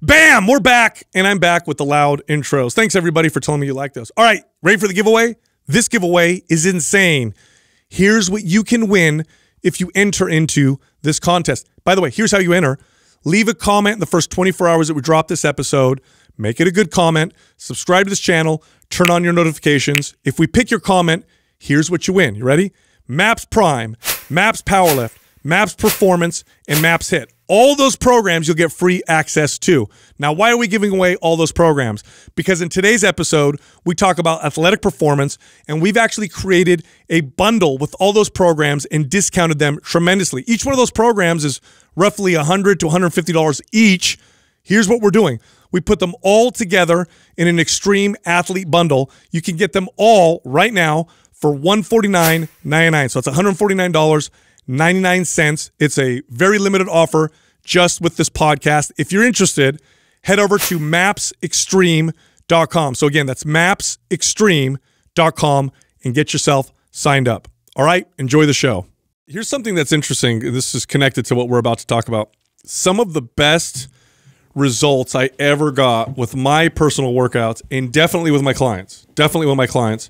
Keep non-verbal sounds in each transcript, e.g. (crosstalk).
Bam! We're back, and I'm back with the loud intros. Thanks, everybody, for telling me you like those. All right, ready for the giveaway? This giveaway is insane. Here's what you can win if you enter into this contest. By the way, here's how you enter. Leave a comment in the first 24 hours that we drop this episode. Make it a good comment. Subscribe to this channel. Turn on your notifications. If we pick your comment, here's what you win. You ready? Maps Prime, Maps Powerlift, Maps Performance, and Maps Hit all those programs you'll get free access to. Now, why are we giving away all those programs? Because in today's episode, we talk about athletic performance, and we've actually created a bundle with all those programs and discounted them tremendously. Each one of those programs is roughly $100 to $150 each. Here's what we're doing. We put them all together in an extreme athlete bundle. You can get them all right now for $149.99. So it's $149.99. It's a very limited offer just with this podcast. If you're interested, head over to mapsextreme.com. So again, that's mapsextreme.com and get yourself signed up. All right, enjoy the show. Here's something that's interesting. This is connected to what we're about to talk about. Some of the best results I ever got with my personal workouts and definitely with my clients, definitely with my clients,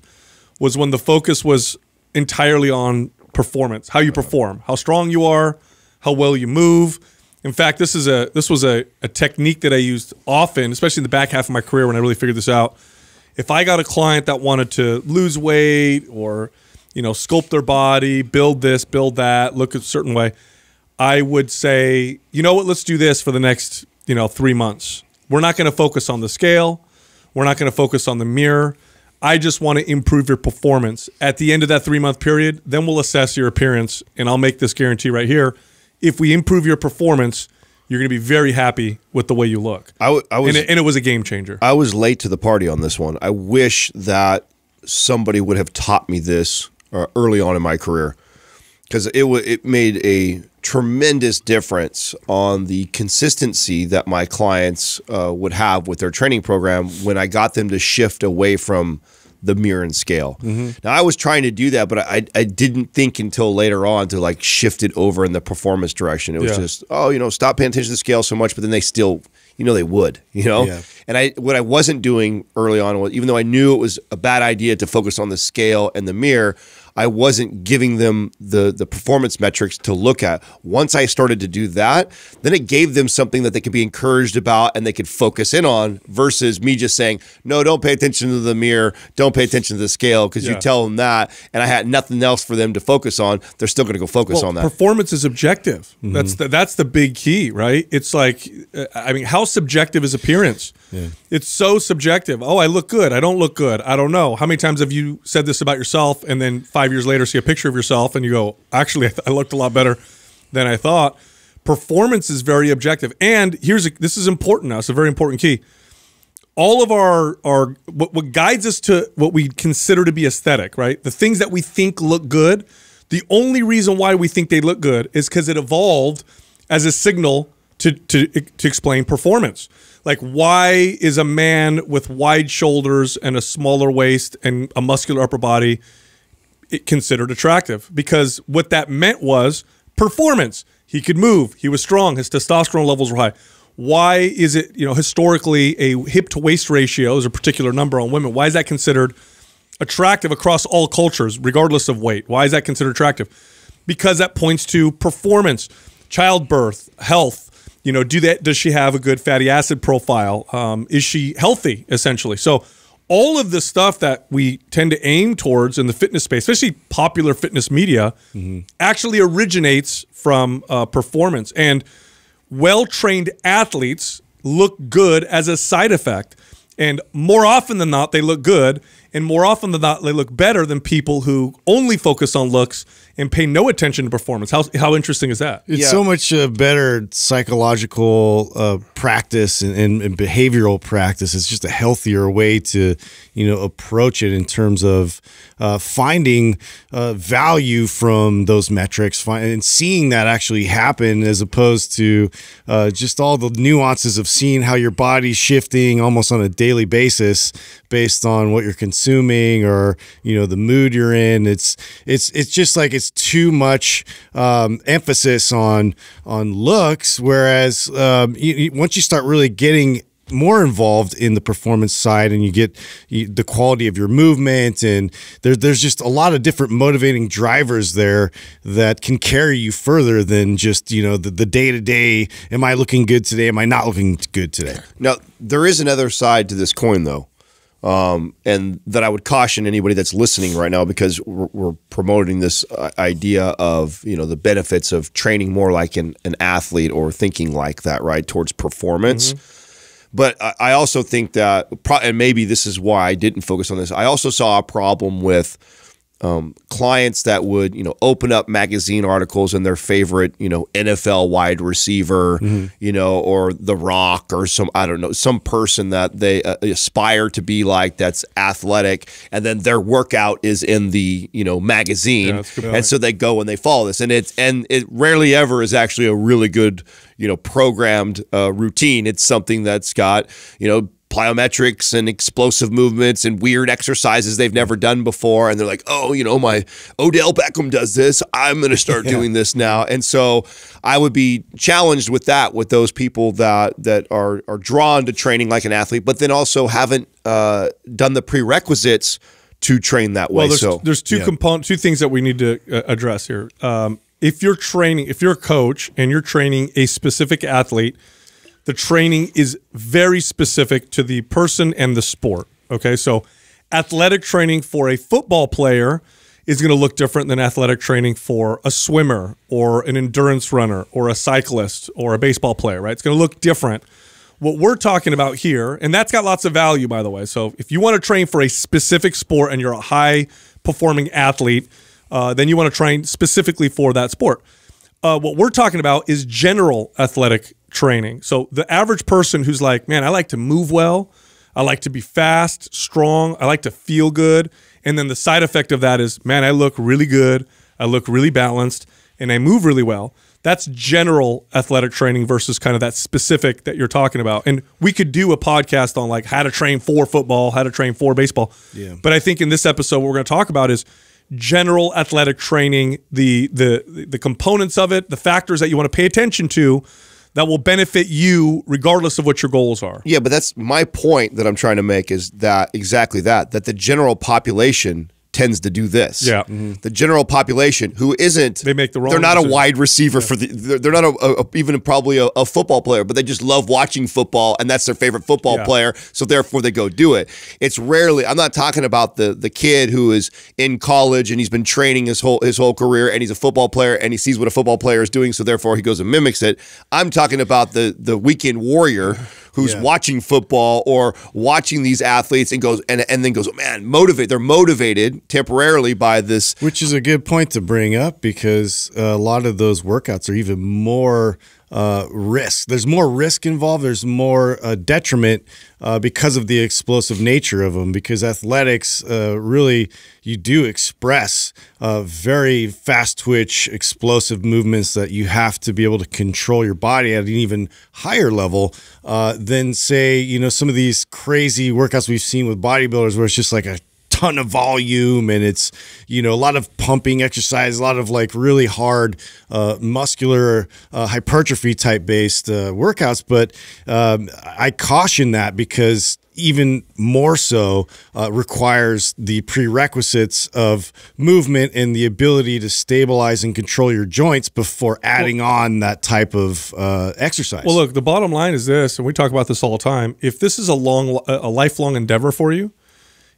was when the focus was entirely on performance, how you perform, how strong you are, how well you move, in fact, this is a this was a, a technique that I used often, especially in the back half of my career when I really figured this out. If I got a client that wanted to lose weight or you know sculpt their body, build this, build that, look a certain way, I would say, you know what, let's do this for the next you know three months. We're not going to focus on the scale. We're not going to focus on the mirror. I just want to improve your performance. At the end of that three month period, then we'll assess your appearance, and I'll make this guarantee right here if we improve your performance, you're going to be very happy with the way you look. I, was, and it, and it was a game changer. I was late to the party on this one. I wish that somebody would have taught me this uh, early on in my career because it it made a tremendous difference on the consistency that my clients uh, would have with their training program when I got them to shift away from the mirror and scale. Mm-hmm. Now I was trying to do that, but I I didn't think until later on to like shift it over in the performance direction. It was yeah. just oh you know stop paying attention to the scale so much, but then they still you know they would you know. Yeah. And I what I wasn't doing early on was even though I knew it was a bad idea to focus on the scale and the mirror, I wasn't giving them the the performance metrics to look at. Once I started to do that, then it gave them something that they could be encouraged about and they could focus in on versus me just saying, "No, don't pay attention to the mirror, don't pay attention to the scale" because yeah. you tell them that and I had nothing else for them to focus on, they're still going to go focus well, on that. Performance is objective. Mm -hmm. That's the, that's the big key, right? It's like uh, I mean, how subjective is appearance? Yeah. It's so subjective. Oh, I look good. I don't look good. I don't know. How many times have you said this about yourself and then 5 five years later see a picture of yourself and you go, actually, I, I looked a lot better than I thought. Performance is very objective. And here's a, this is important now. It's a very important key. All of our our what, what guides us to what we consider to be aesthetic, right? The things that we think look good. The only reason why we think they look good is because it evolved as a signal to, to, to explain performance. Like, why is a man with wide shoulders and a smaller waist and a muscular upper body considered attractive because what that meant was performance. He could move. He was strong. His testosterone levels were high. Why is it, you know, historically a hip to waist ratio is a particular number on women? Why is that considered attractive across all cultures, regardless of weight? Why is that considered attractive? Because that points to performance, childbirth, health. You know, do that? Does she have a good fatty acid profile? Um, is she healthy? Essentially, so all of the stuff that we tend to aim towards in the fitness space, especially popular fitness media, mm -hmm. actually originates from uh, performance. And well trained athletes look good as a side effect. And more often than not, they look good and more often than not, they look better than people who only focus on looks and pay no attention to performance. How, how interesting is that? It's yeah. so much uh, better psychological uh, practice and, and, and, behavioral practice. It's just a healthier way to, you know, approach it in terms of uh, finding uh, value from those metrics and seeing that actually happen as opposed to uh, just all the nuances of seeing how your body's shifting almost on a daily basis based on what you're consuming consuming or you know the mood you're in it's it's it's just like it's too much um, emphasis on on looks whereas um, you, you, once you start really getting more involved in the performance side and you get the quality of your movement and there, there's just a lot of different motivating drivers there that can carry you further than just you know the, the day-to-day -day, am i looking good today am i not looking good today now there is another side to this coin though um, and that I would caution anybody that's listening right now because we're, we're, promoting this uh, idea of you know the benefits of training more like an, an athlete or thinking like that right towards performance. Mm -hmm. But I, I also think that, and maybe this is why I didn't focus on this. I also saw a problem with um, clients that would you know open up magazine articles and their favorite you know NFL wide receiver mm-hmm. you know or The Rock or some I don't know some person that they uh, aspire to be like that's athletic and then their workout is in the you know magazine yeah, and so they go and they follow this and it's and it rarely ever is actually a really good you know programmed uh, routine it's something that's got you know plyometrics and explosive movements and weird exercises they've never done before. And they're like, oh, you know, my Odell Beckham does this. I'm going to start yeah. doing this now. And so I would be challenged with that, with those people that that are are drawn to training like an athlete, but then also haven't uh, done the prerequisites to train that way. Well, there's, so there's two yeah. component, two things that we need to uh, address here. Um, if you're training, if you're a coach and you're training a specific athlete – the training is very specific to the person and the sport. Okay, so athletic training for a football player is going to look different than athletic training for a swimmer or an endurance runner or a cyclist or a baseball player, right? It's going to look different. What we're talking about here, and that's got lots of value, by the way. So if you want to train for a specific sport and you're a high performing athlete, uh, then you want to train specifically for that sport. Uh, what we're talking about is general athletic training. So the average person who's like, man, I like to move well, I like to be fast, strong, I like to feel good. And then the side effect of that is, man, I look really good, I look really balanced, and I move really well. That's general athletic training versus kind of that specific that you're talking about. And we could do a podcast on like how to train for football, how to train for baseball. Yeah. But I think in this episode, what we're going to talk about is general athletic training, the the the components of it, the factors that you want to pay attention to that will benefit you regardless of what your goals are. Yeah, but that's my point that I'm trying to make is that exactly that that the general population tends to do this. Yeah. Mm -hmm. The general population who isn't they make the wrong they're not decision. a wide receiver yeah. for the they're, not a, a, even probably a, a, football player, but they just love watching football and that's their favorite football yeah. player, so therefore they go do it. It's rarely I'm not talking about the the kid who is in college and he's been training his whole his whole career and he's a football player and he sees what a football player is doing, so therefore he goes and mimics it. I'm talking about the the weekend warrior who's yeah. watching football or watching these athletes and goes and, and then goes, oh, man, motivate. They're motivated temporarily by this. Which is a good point to bring up because a lot of those workouts are even more – uh, risk. There's more risk involved. There's more uh, detriment uh, because of the explosive nature of them. Because athletics, uh, really, you do express uh, very fast twitch, explosive movements that you have to be able to control your body at an even higher level than, say, you know, some of these crazy workouts we've seen with bodybuilders, where it's just like a ton of volume and it's you know a lot of pumping exercise, a lot of like really hard uh, muscular uh, hypertrophy type based uh, workouts. But um, I caution that because even more so uh, requires the prerequisites of movement and the ability to stabilize and control your joints before adding well, on that type of uh, exercise. Well, look, the bottom line is this, and we talk about this all the time. If this is a long, a lifelong endeavor for you,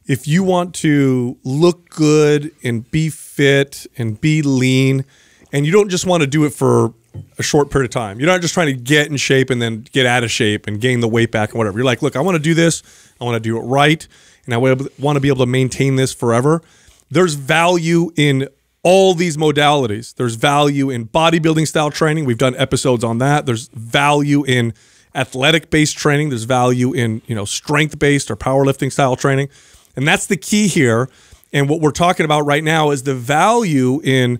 if you want to look good and be fit and be lean, and you don't just want to do it for a short period of time, you're not just trying to get in shape and then get out of shape and gain the weight back and whatever. You're like, look, I want to do this, I want to do it right, and I want to be able to maintain this forever. There's value in all these modalities. There's value in bodybuilding style training. We've done episodes on that. There's value in athletic based training. There's value in, you know, strength based or powerlifting style training. And that's the key here. And what we're talking about right now is the value in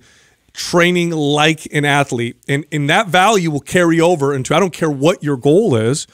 training like an athlete. And, and that value will carry over into I don't care what your goal is,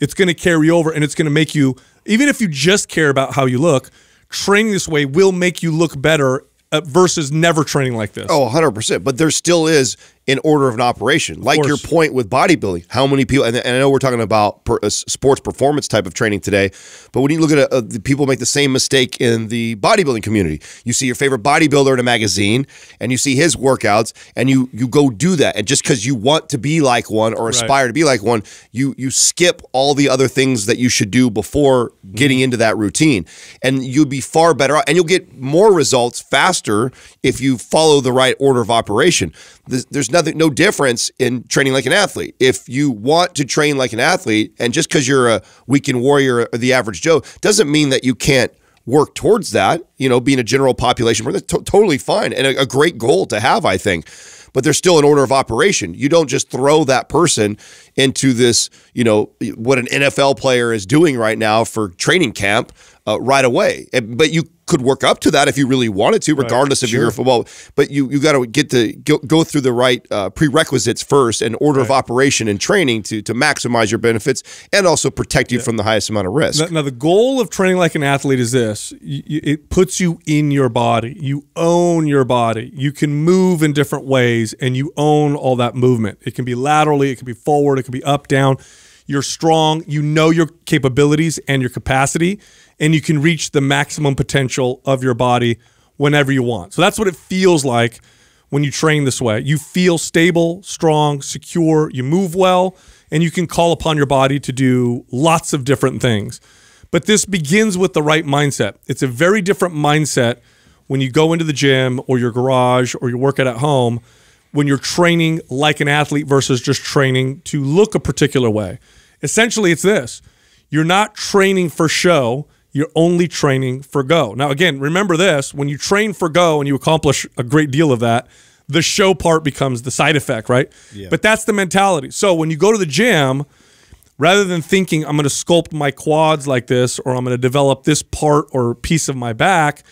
it's going to carry over and it's going to make you, even if you just care about how you look, training this way will make you look better uh, versus never training like this. Oh, 100%. But there still is in order of an operation. Like your point with bodybuilding, how many people, and, and I know we're talking about per, uh, sports performance type of training today, but when you look at a, uh, a, the people make the same mistake in the bodybuilding community, you see your favorite bodybuilder in a magazine and you see his workouts and you you go do that. And just because you want to be like one or aspire right. to be like one, you you skip all the other things that you should do before mm-hmm. getting mm -hmm. into that routine. And you would be far better and you'll get more results faster if you follow the right order of operation there's nothing, no difference in training like an athlete. If you want to train like an athlete, and just because you're a weekend warrior or the average Joe, doesn't mean that you can't work towards that. You know, being a general population, that's to totally fine and a, a great goal to have, I think but there's still an order of operation. You don't just throw that person into this, you know, what an NFL player is doing right now for training camp uh, right away. But you could work up to that if you really wanted to, regardless right. of sure. your football. But you you got to get to go, go, through the right uh, prerequisites first and order right. of operation and training to to maximize your benefits and also protect you yeah. from the highest amount of risk. Now, now, the goal of training like an athlete is this: you, it puts you in your body. You own your body. You can move in different ways, and you own all that movement. It can be laterally, it can be forward, it can be up down you're strong, you know your capabilities and your capacity, and you can reach the maximum potential of your body whenever you want. So that's what it feels like when you train this way. You feel stable, strong, secure, you move well, and you can call upon your body to do lots of different things. But this begins with the right mindset. It's a very different mindset when you go into the gym or your garage or you work out at home when you're training like an athlete versus just training to look a particular way. Essentially, it's this you're not training for show, you're only training for go. Now, again, remember this when you train for go and you accomplish a great deal of that, the show part becomes the side effect, right? Yeah. But that's the mentality. So when you go to the gym, rather than thinking I'm going to sculpt my quads like this or I'm going to develop this part or piece of my back,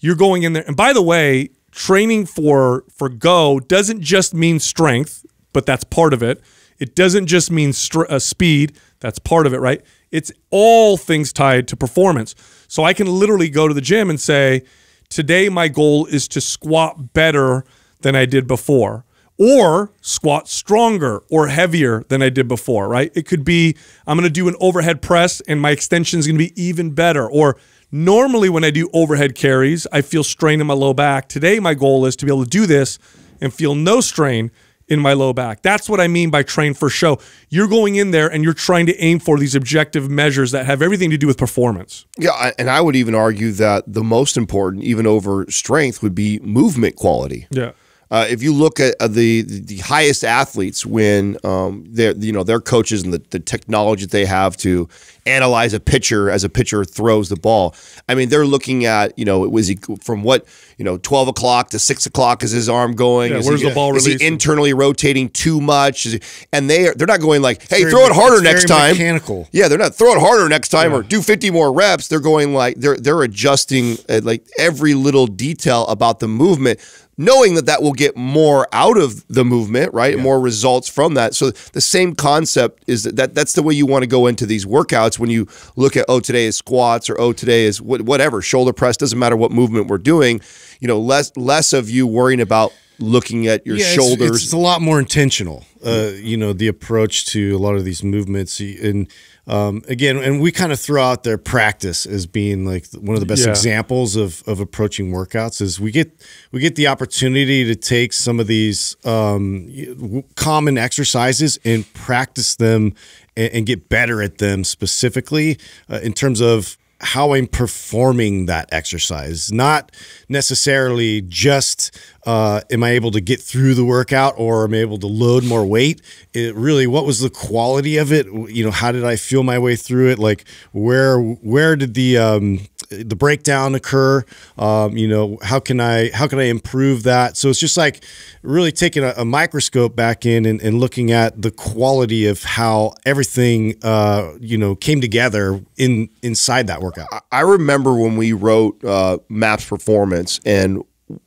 you're going in there. And by the way, training for for go doesn't just mean strength, but that's part of it. It doesn't just mean uh, speed. That's part of it, right? It's all things tied to performance. So I can literally go to the gym and say, today my goal is to squat better than I did before or squat stronger or heavier than I did before, right? It could be I'm going to do an overhead press and my extension is going to be even better or normally when I do overhead carries, I feel strain in my low back. Today my goal is to be able to do this and feel no strain in my low back. That's what I mean by train for show. You're going in there and you're trying to aim for these objective measures that have everything to do with performance. Yeah, and I would even argue that the most important, even over strength, would be movement quality. Yeah uh, if you look at uh, the the highest athletes when um, their you know their coaches and the, the technology that they have to analyze a pitcher as a pitcher throws the ball. I mean, they're looking at you know it was he from what you know twelve o'clock to six o'clock is his arm going? Yeah, is where's he, the ball? Is he internally rotating too much? He, and they are, they're not going like hey very, throw it harder next time. Mechanical. Yeah, they're not throw it harder next time yeah. or do fifty more reps. They're going like they're they're adjusting uh, like every little detail about the movement knowing that that will get more out of the movement, right? Yeah. More results from that. So the same concept is that, that that's the way you want to go into these workouts when you look at oh today is squats or oh today is wh whatever shoulder press doesn't matter what movement we're doing. You know less less of you worrying about looking at your yeah, shoulders. It's, it's, a lot more intentional. Uh, you know the approach to a lot of these movements and um, again, and we kind of throw out their practice as being like one of the best yeah. examples of of approaching workouts. Is we get we get the opportunity to take some of these um, common exercises and practice them and, and, get better at them specifically uh, in terms of how I'm performing that exercise, not necessarily just uh, am I able to get through the workout or am I able to load more weight? It really, what was the quality of it? You know, how did I feel my way through it? Like where, where did the, um, the breakdown occur um, you know how can i how can i improve that so it's just like really taking a, a microscope back in and, and, looking at the quality of how everything uh, you know came together in inside that workout i remember when we wrote uh, maps performance and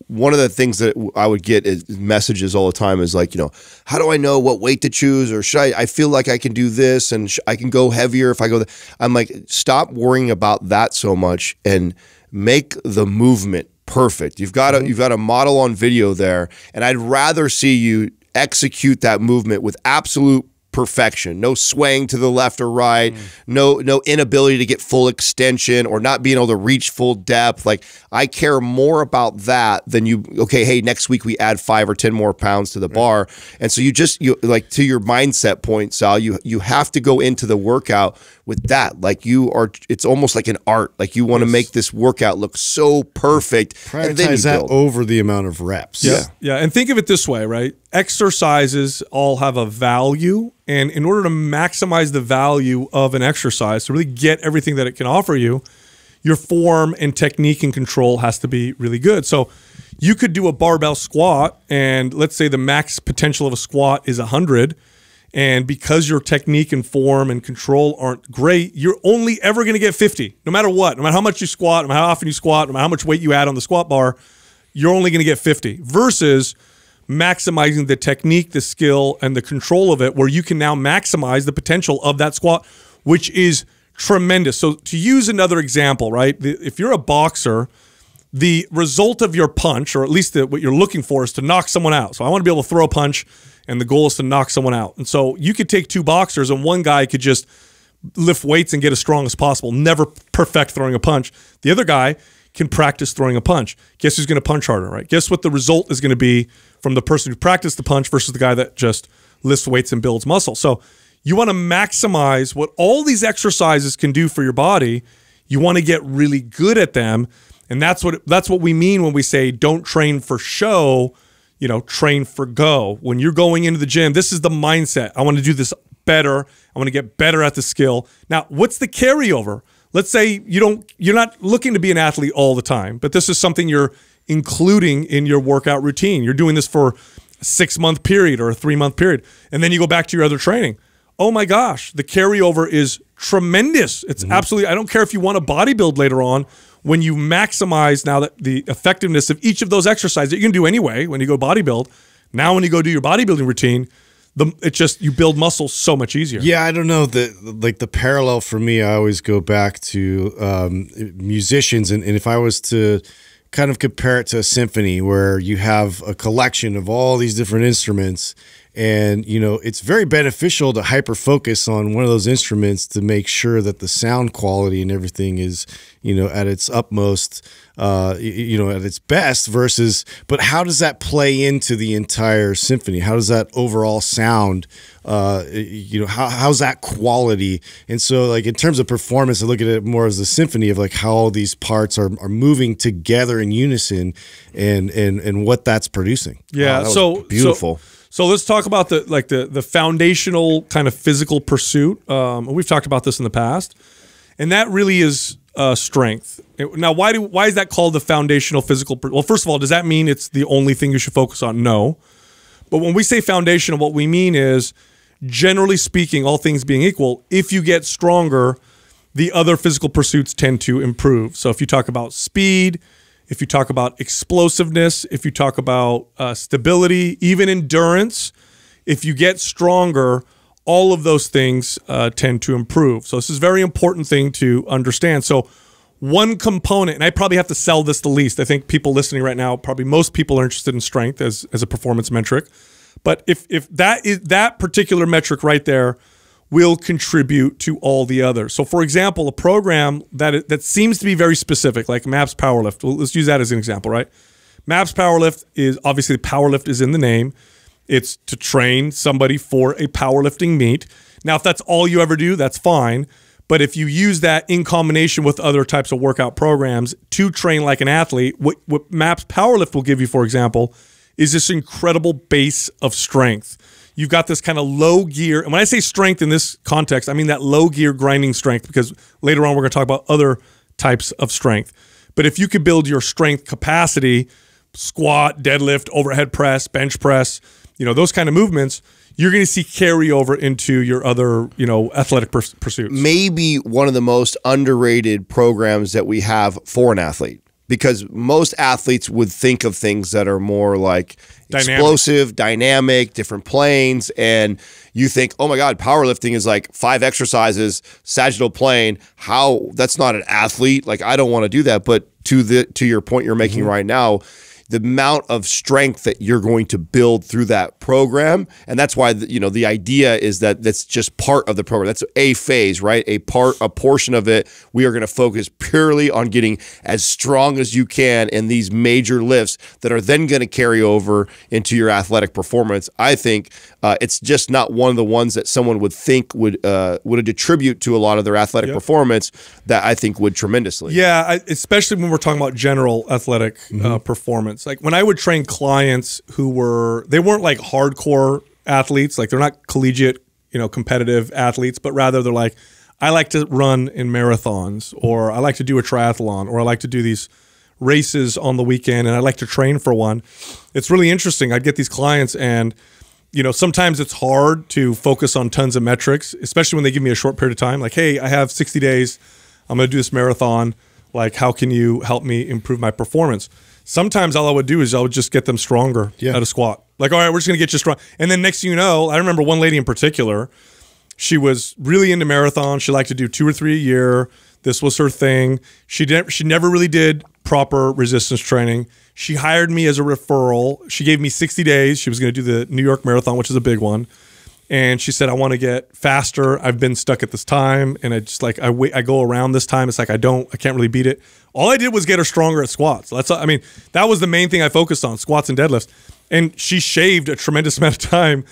one of the things that I would get is messages all the time is like, you know, how do I know what weight to choose? Or should I, I feel like I can do this and I can go heavier if I go. I'm like, stop worrying about that so much and make the movement perfect. You've got a, mm-hmm. you've got a model on video there. And I'd rather see you execute that movement with absolute perfection, no swaying to the left or right, mm. no no inability to get full extension or not being able to reach full depth. Like I care more about that than you okay, hey, next week we add 5 or 10 more pounds to the right. bar. And so you just you like to your mindset point, Sal, you you have to go into the workout with that. Like you are, it's almost like an art. Like you want to make this workout look so perfect. Prioritize that build. over the amount of reps. Yeah. yeah. Yeah. And think of it this way, right? Exercises all have a value. And in order to maximize the value of an exercise, to really get everything that it can offer you, your form and technique and control has to be really good. So you could do a barbell squat, and let's say the max potential of a squat is 100 and because your technique and form and control aren't great, you're only ever going to get 50, no matter what, no matter how much you squat, no matter how often you squat, no matter how much weight you add on the squat bar, you're only going to get 50 versus maximizing the technique, the skill, and the control of it, where you can now maximize the potential of that squat, which is tremendous. So, to use another example, right? If you're a boxer, the result of your punch, or at least the, what you're looking for, is to knock someone out. So, I want to be able to throw a punch and the goal is to knock someone out. And so you could take two boxers, and one guy could just lift weights and get as strong as possible, never perfect throwing a punch. The other guy can practice throwing a punch. Guess who's going to punch harder, right? Guess what the result is going to be from the person who practiced the punch versus the guy that just lifts weights and builds muscle. So you want to maximize what all these exercises can do for your body. You want to get really good at them. And that's what that's what we mean when we say don't train for show you know, train for go. When you're going into the gym, this is the mindset. I want to do this better. I want to get better at the skill. Now, what's the carryover? Let's say you don't you're not looking to be an athlete all the time, but this is something you're including in your workout routine. You're doing this for a 6-month period or a 3-month period, and then you go back to your other training. Oh my gosh, the carryover is tremendous. It's mm -hmm. absolutely I don't care if you want to bodybuild later on when you maximize now that the effectiveness of each of those exercises that you can do anyway when you go bodybuild, now when you go do your bodybuilding routine, the it's just you build muscle so much easier. Yeah, I don't know the like the parallel for me. I always go back to um, musicians, and, and if I was to kind of compare it to a symphony where you have a collection of all these different instruments and you know it's very beneficial to hyper focus on one of those instruments to make sure that the sound quality and everything is you know at its utmost uh, you know at its best versus but how does that play into the entire symphony how does that overall sound uh, you know how, how's that quality and so like in terms of performance i look at it more as the symphony of like how all these parts are, are moving together in unison and and and what that's producing yeah wow, that so beautiful so so let's talk about the like the the foundational kind of physical pursuit. Um, we've talked about this in the past, and that really is uh, strength. Now, why do why is that called the foundational physical? well, first of all, does that mean it's the only thing you should focus on? No, but when we say foundational, what we mean is, generally speaking, all things being equal, if you get stronger, the other physical pursuits tend to improve. So if you talk about speed if you talk about explosiveness, if you talk about uh, stability, even endurance, if you get stronger, all of those things uh, tend to improve. So this is a very important thing to understand. So one component, and I probably have to sell this the least. I think people listening right now, probably most people are interested in strength as, as a performance metric. But if, if that is that particular metric right there – will contribute to all the others. So, for example, a program that that seems to be very specific, like MAPS Powerlift. Well, let's use that as an example, right? MAPS Powerlift is obviously Powerlift is in the name. It's to train somebody for a powerlifting meet. Now, if that's all you ever do, that's fine. But if you use that in combination with other types of workout programs to train like an athlete, what, what MAPS Powerlift will give you, for example, is this incredible base of strength you've got this kind of low gear. And when I say strength in this context, I mean that low gear grinding strength because later on we're going to talk about other types of strength. But if you could build your strength capacity, squat, deadlift, overhead press, bench press, you know, those kind of movements, you're going to see carryover into your other, you know, athletic pursuits. Maybe one of the most underrated programs that we have for an athlete because most athletes would think of things that are more like dynamic. explosive, dynamic, different planes. And you think, oh my God, powerlifting is like five exercises, sagittal plane. How that's not an athlete. Like I don't want to do that. But to the to your point you're making mm -hmm. right now, the amount of strength that you're going to build through that program. And that's why, the, you know, the idea is that that's just part of the program. That's a phase, right? A part, a portion of it. We are going to focus purely on getting as strong as you can in these major lifts that are then going to carry over into your athletic performance. I think uh, it's just not one of the ones that someone would think would uh, would attribute to a lot of their athletic yep. performance that I think would tremendously. Yeah, I, especially when we're talking about general athletic mm -hmm. uh, mm-hmm. performance clients. Like when I would train clients who were they weren't like hardcore athletes, like they're not collegiate, you know, competitive athletes, but rather they're like I like to run in marathons or I like to do a triathlon or I like to do these races on the weekend and I like to train for one. It's really interesting. i would get these clients and you know, sometimes it's hard to focus on tons of metrics, especially when they give me a short period of time like, "Hey, I have 60 days. I'm going to do this marathon. Like, how can you help me improve my performance?" sometimes all I would do is I would just get them stronger yeah. at a squat. Like, all right, we're just gonna get you strong. And then next thing you know, I remember one lady in particular. She was really into marathon. She liked to do two or three a year. This was her thing. She didn't. She never really did proper resistance training. She hired me as a referral. She gave me 60 days. She was going to do the New York Marathon, which is a big one. And she said, I want to get faster. I've been stuck at this time. And I just like, I wait, I go around this time. It's like, I don't, I can't really beat it. All I did was get her stronger at squats. That's I mean, that was the main thing I focused on, squats and deadlifts. And she shaved a tremendous (laughs) amount of time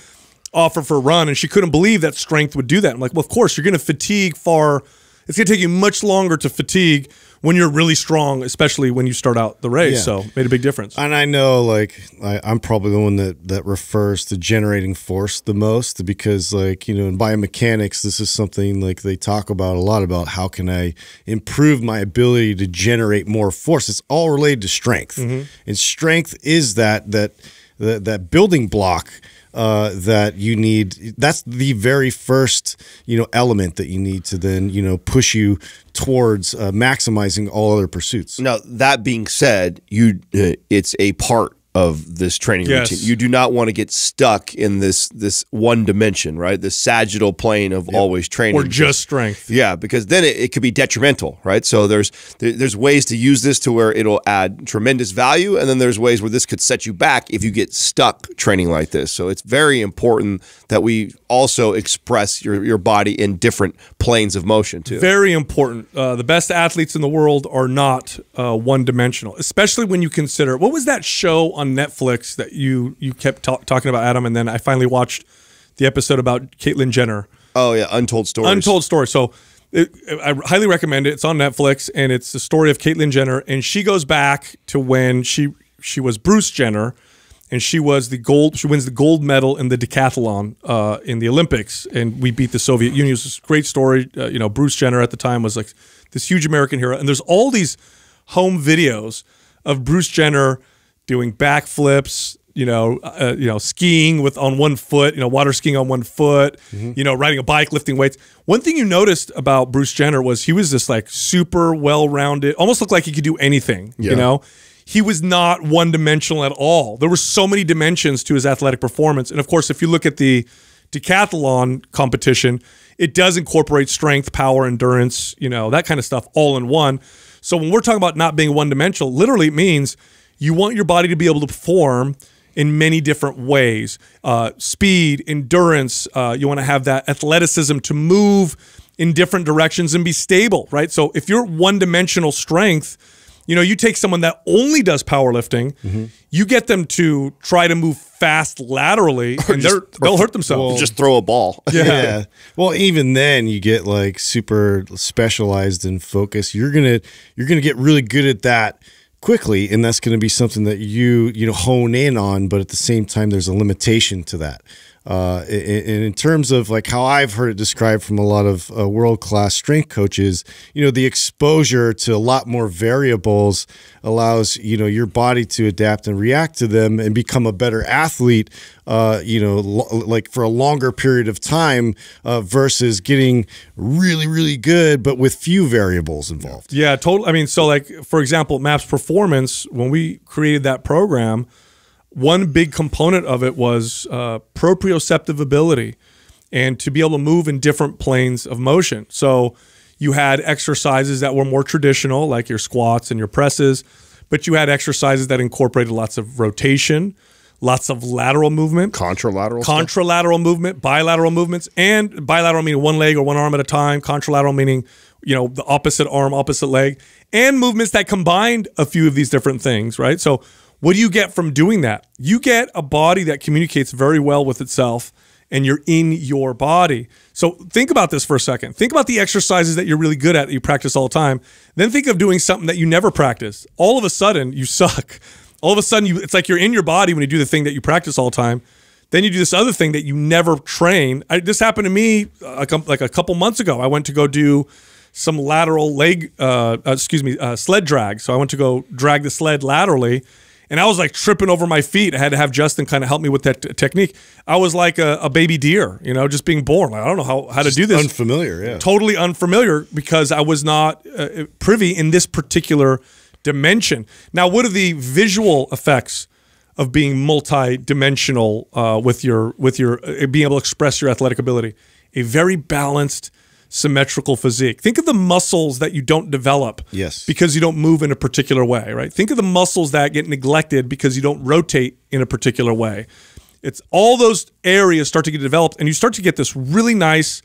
off of her run and she couldn't believe that strength would do that. I'm like, "Well, of course, you're going to fatigue far it's going to take you much longer to fatigue when you're really strong, especially when you start out the race. Yeah. So made a big difference. And I know, like, I, am probably the one that that refers to generating force the most because, like, you know, in biomechanics, this is something like they talk about a lot about how can I improve my ability to generate more force. It's all related to strength, mm -hmm. and strength is that that that, that building block uh, that you need. That's the very first you know element that you need to then you know push you towards uh, maximizing all other pursuits. Now that being said, you uh, it's a part of this training yes. routine. You do not want to get stuck in this this one dimension, right? The sagittal plane of yep. always training or just strength. Yeah, because then it, it could be detrimental, right? So there's there's ways to use this to where it'll add tremendous value, and then there's ways where this could set you back if you get stuck training like this. So it's very important that we also express your your body in different planes of motion too. Very important. Uh, the best athletes in the world are not uh, one dimensional, especially when you consider what was that show on on Netflix that you you kept talking about Adam, and then I finally watched the episode about Caitlyn Jenner. Oh yeah, Untold Stories. Untold Story. So it, I highly recommend it. It's on Netflix, and it's the story of Caitlyn Jenner, and she goes back to when she she was Bruce Jenner, and she was the gold. She wins the gold medal in the decathlon uh, in the Olympics, and we beat the Soviet Union. It's this great story. Uh, you know, Bruce Jenner at the time was like this huge American hero, and there's all these home videos of Bruce Jenner doing backflips, you know, uh, uh, you know, skiing with on one foot, you know, water skiing on one foot, mm-hmm. you know, riding a bike, lifting weights. One thing you noticed about Bruce Jenner was he was this like super well-rounded, almost looked like he could do anything, yeah. you know. He was not one-dimensional at all. There were so many dimensions to his athletic performance. And of course, if you look at the decathlon competition, it does incorporate strength, power, endurance, you know, that kind of stuff all in one. So when we're talking about not being one-dimensional, literally it means – you want your body to be able to perform in many different ways uh, speed, endurance. Uh, you want to have that athleticism to move in different directions and be stable, right? So if you're one dimensional strength, you know, you take someone that only does powerlifting, mm -hmm. you get them to try to move fast laterally, (laughs) and just, they'll hurt themselves. Well, just throw a ball. (laughs) Yeah. (laughs) yeah. Well, even then, you get like super specialized and focused. You're gonna you're gonna get really good at that quickly and that's going to be something that you you know hone in on but at the same time there's a limitation to that uh, and in terms of like how I've heard it described from a lot of uh, world class strength coaches, you know, the exposure to a lot more variables allows, you know, your body to adapt and react to them and become a better athlete, uh, you know, like for a longer period of time uh, versus getting really, really good, but with few variables involved. Yeah, totally. I mean, so like, for example, MAPS Performance, when we created that program, one big component of it was uh, proprioceptive ability and to be able to move in different planes of motion. So you had exercises that were more traditional, like your squats and your presses, but you had exercises that incorporated lots of rotation, lots of lateral movement, contralateral, contralateral stuff. movement, bilateral movements, and bilateral meaning one leg or one arm at a time, contralateral meaning you know the opposite arm, opposite leg, and movements that combined a few of these different things, right? So what do you get from doing that? You get a body that communicates very well with itself and you're in your body. So think about this for a second. Think about the exercises that you're really good at that you practice all the time. Then think of doing something that you never practice. All of a sudden, you (laughs) suck. All of a sudden, you, it's like you're in your body when you do the thing that you practice all the time. Then you do this other thing that you never train. I, this happened to me uh, a, like a couple months ago. I went to go do some lateral leg, uh, uh, excuse me, uh, sled drag. So I went to go drag the sled laterally and I was like tripping over my feet. I had to have Justin kind of help me with that technique. I was like a, a, baby deer, you know, just being born. Like, I don't know how, how to do this. Unfamiliar, yeah. Totally unfamiliar because I was not uh, uh, privy in this particular dimension. Now, what are the visual effects of being multi-dimensional uh, with your with your uh, being able to express your athletic ability? A very balanced – symmetrical physique. Think of the muscles that you don't develop yes. because you don't move in a particular way, right? Think of the muscles that get neglected because you don't rotate in a particular way. It's all those areas start to get developed and you start to get this really nice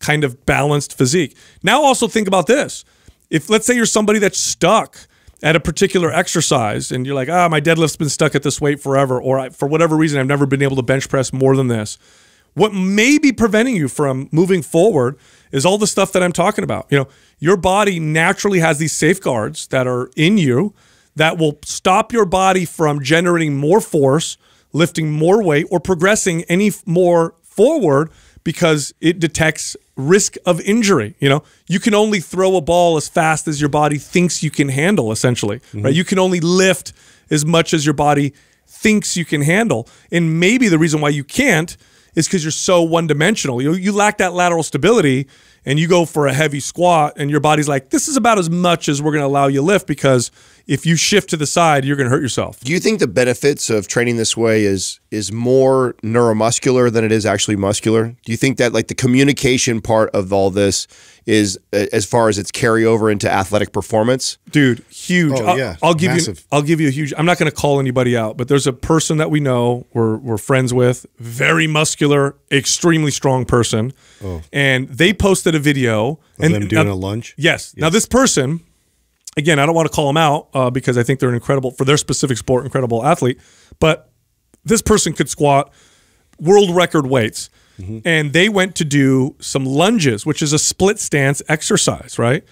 kind of balanced physique. Now also think about this. If let's say you're somebody that's stuck at a particular exercise and you're like, "Ah, oh, my deadlift's been stuck at this weight forever or for whatever reason I've never been able to bench press more than this." What may be preventing you from moving forward is all the stuff that I'm talking about. You know, your body naturally has these safeguards that are in you that will stop your body from generating more force, lifting more weight, or progressing any more forward because it detects risk of injury. You know, you can only throw a ball as fast as your body thinks you can handle, essentially. Mm -hmm. Right? You can only lift as much as your body thinks you can handle. And maybe the reason why you can't is because you're so one dimensional. You, you lack that lateral stability and you go for a heavy squat and your body's like, this is about as much as we're going to allow you lift because if you shift to the side, you're going to hurt yourself. Do you think the benefits of training this way is is more neuromuscular than it is actually muscular? Do you think that like the communication part of all this is uh, as far as its carryover into athletic performance. Dude, huge. Oh, I'll, yeah. I'll give Massive. you I'll give you a huge I'm not going to call anybody out, but there's a person that we know, we're we're friends with, very muscular, extremely strong person. Oh. And they posted a video of and them doing now, a lunge? Yes. yes. Now this person again, I don't want to call them out uh, because I think they're an incredible for their specific sport, incredible athlete. But this person could squat world record weights. Mm -hmm. And they went to do some lunges, which is a split stance exercise, right?